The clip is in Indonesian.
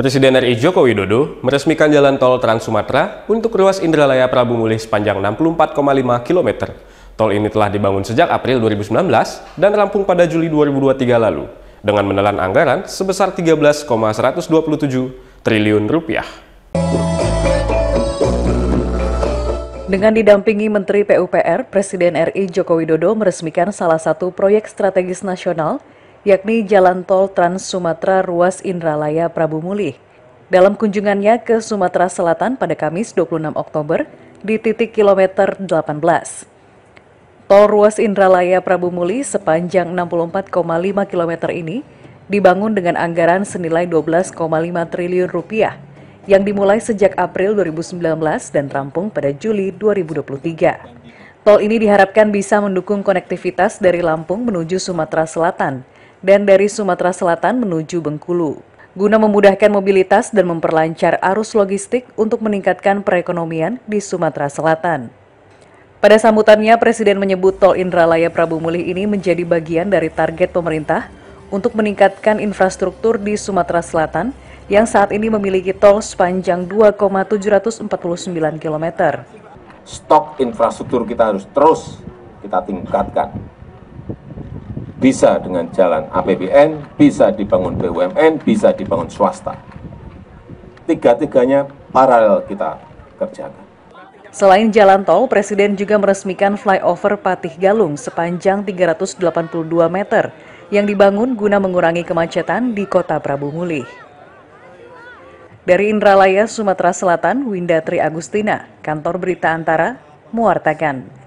Presiden RI Joko Widodo meresmikan jalan tol Trans Sumatera untuk ruas Indralaya Prabu Mulih sepanjang 64,5 km. Tol ini telah dibangun sejak April 2019 dan rampung pada Juli 2023 lalu dengan menelan anggaran sebesar 13,127 triliun rupiah. Dengan didampingi Menteri PUPR, Presiden RI Joko Widodo meresmikan salah satu proyek strategis nasional yakni Jalan Tol Trans Sumatera Ruas Indralaya Prabu Mulih. Dalam kunjungannya ke Sumatera Selatan pada Kamis 26 Oktober di titik kilometer 18. Tol Ruas Indralaya Prabu Mulih sepanjang 64,5 km ini dibangun dengan anggaran senilai 12,5 triliun rupiah yang dimulai sejak April 2019 dan rampung pada Juli 2023. Tol ini diharapkan bisa mendukung konektivitas dari Lampung menuju Sumatera Selatan dan dari Sumatera Selatan menuju Bengkulu. Guna memudahkan mobilitas dan memperlancar arus logistik untuk meningkatkan perekonomian di Sumatera Selatan. Pada sambutannya, Presiden menyebut Tol Indralaya Prabu Mulih ini menjadi bagian dari target pemerintah untuk meningkatkan infrastruktur di Sumatera Selatan yang saat ini memiliki tol sepanjang 2,749 km. Stok infrastruktur kita harus terus kita tingkatkan bisa dengan jalan APBN, bisa dibangun BUMN, bisa dibangun swasta. Tiga-tiganya paralel kita kerjakan. Selain jalan tol, Presiden juga meresmikan flyover Patih Galung sepanjang 382 meter yang dibangun guna mengurangi kemacetan di kota Prabu Mulih. Dari Indralaya, Sumatera Selatan, Winda Tri Agustina, Kantor Berita Antara, MuarTakan.